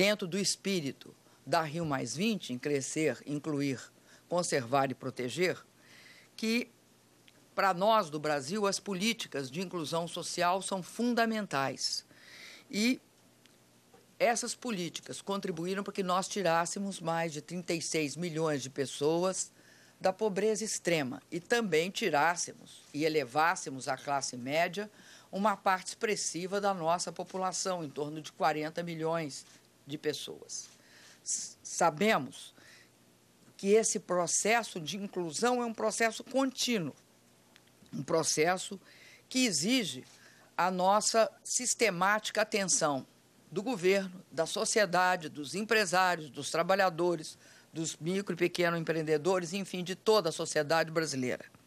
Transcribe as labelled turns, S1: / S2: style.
S1: dentro do espírito da Rio Mais 20, em crescer, incluir, conservar e proteger, que para nós do Brasil as políticas de inclusão social são fundamentais. E essas políticas contribuíram para que nós tirássemos mais de 36 milhões de pessoas da pobreza extrema e também tirássemos e elevássemos à classe média uma parte expressiva da nossa população, em torno de 40 milhões de pessoas. Sabemos que esse processo de inclusão é um processo contínuo, um processo que exige a nossa sistemática atenção do governo, da sociedade, dos empresários, dos trabalhadores, dos micro e pequeno empreendedores, enfim, de toda a sociedade brasileira.